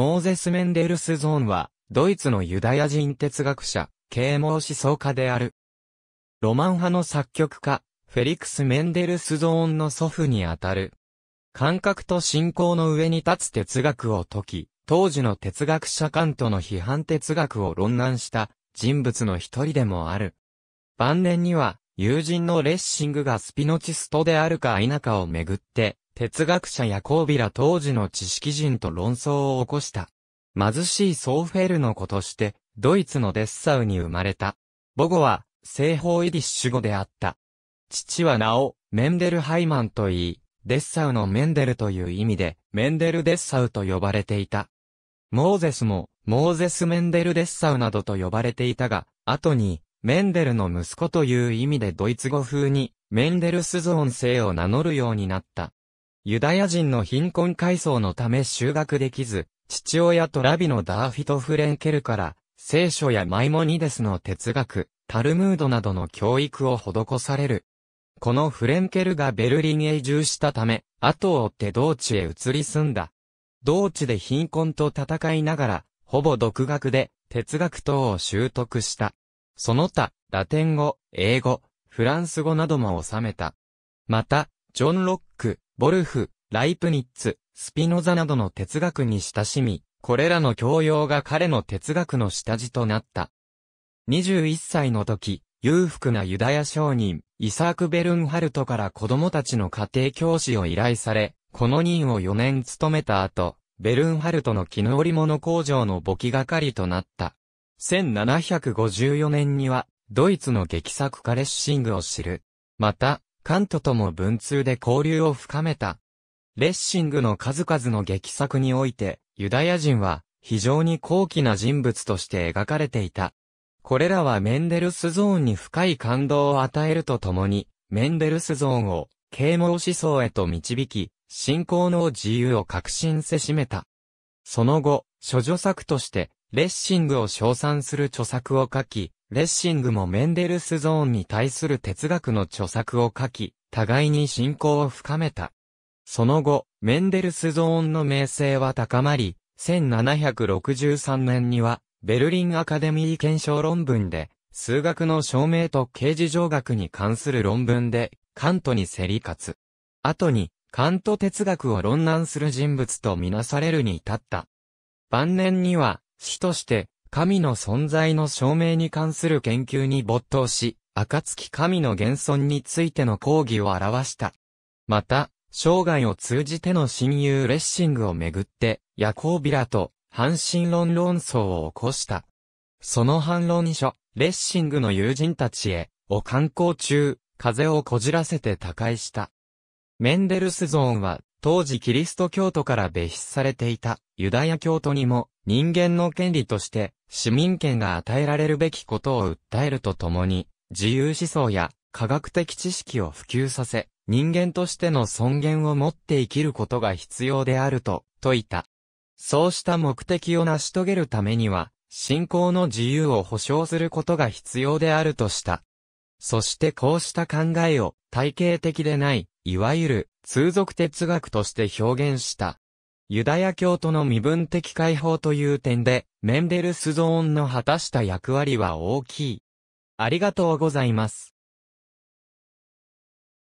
モーゼス・メンデルスゾーンは、ドイツのユダヤ人哲学者、啓蒙思想家である。ロマン派の作曲家、フェリクス・メンデルスゾーンの祖父にあたる。感覚と信仰の上に立つ哲学を解き、当時の哲学者カントの批判哲学を論難した人物の一人でもある。晩年には、友人のレッシングがスピノチストであるか否かをめぐって、哲学者やコービラ当時の知識人と論争を起こした。貧しいソーフェルの子として、ドイツのデッサウに生まれた。母語は、西方イディッシュ語であった。父は名を、メンデルハイマンと言い、デッサウのメンデルという意味で、メンデルデッサウと呼ばれていた。モーゼスも、モーゼス・メンデルデッサウなどと呼ばれていたが、後に、メンデルの息子という意味でドイツ語風に、メンデルスゾーン姓を名乗るようになった。ユダヤ人の貧困階層のため修学できず、父親とラビのダーフィト・フレンケルから、聖書やマイモニデスの哲学、タルムードなどの教育を施される。このフレンケルがベルリンへ移住したため、後を追って同地へ移り住んだ。同地で貧困と戦いながら、ほぼ独学で哲学等を習得した。その他、ラテン語、英語、フランス語なども収めた。また、ジョン・ロッボルフ、ライプニッツ、スピノザなどの哲学に親しみ、これらの教養が彼の哲学の下地となった。21歳の時、裕福なユダヤ商人、イサーク・ベルンハルトから子供たちの家庭教師を依頼され、この任を4年務めた後、ベルンハルトの絹織物工場の簿記係となった。1754年には、ドイツの劇作家レッシングを知る。また、カントとも文通で交流を深めた。レッシングの数々の劇作において、ユダヤ人は非常に高貴な人物として描かれていた。これらはメンデルスゾーンに深い感動を与えるとともに、メンデルスゾーンを啓蒙思想へと導き、信仰の自由を革新せしめた。その後、諸女作として、レッシングを称賛する著作を書き、レッシングもメンデルスゾーンに対する哲学の著作を書き、互いに信仰を深めた。その後、メンデルスゾーンの名声は高まり、1763年には、ベルリンアカデミー検証論文で、数学の証明と刑事上学に関する論文で、カントに競り勝つ。後に、カント哲学を論難する人物とみなされるに至った。晩年には、主として、神の存在の証明に関する研究に没頭し、暁神の現存についての講義を表した。また、生涯を通じての親友レッシングをめぐって、ヤコービラと反神論論争を起こした。その反論書、レッシングの友人たちへ、を観光中、風をこじらせて他界した。メンデルスゾーンは当時キリスト教徒から別室されていたユダヤ教徒にも人間の権利として市民権が与えられるべきことを訴えるとともに自由思想や科学的知識を普及させ人間としての尊厳を持って生きることが必要であると説いた。そうした目的を成し遂げるためには信仰の自由を保障することが必要であるとした。そしてこうした考えを体系的でない、いわゆる通俗哲学として表現した。ユダヤ教徒の身分的解放という点で、メンデルスゾーンの果たした役割は大きい。ありがとうございます。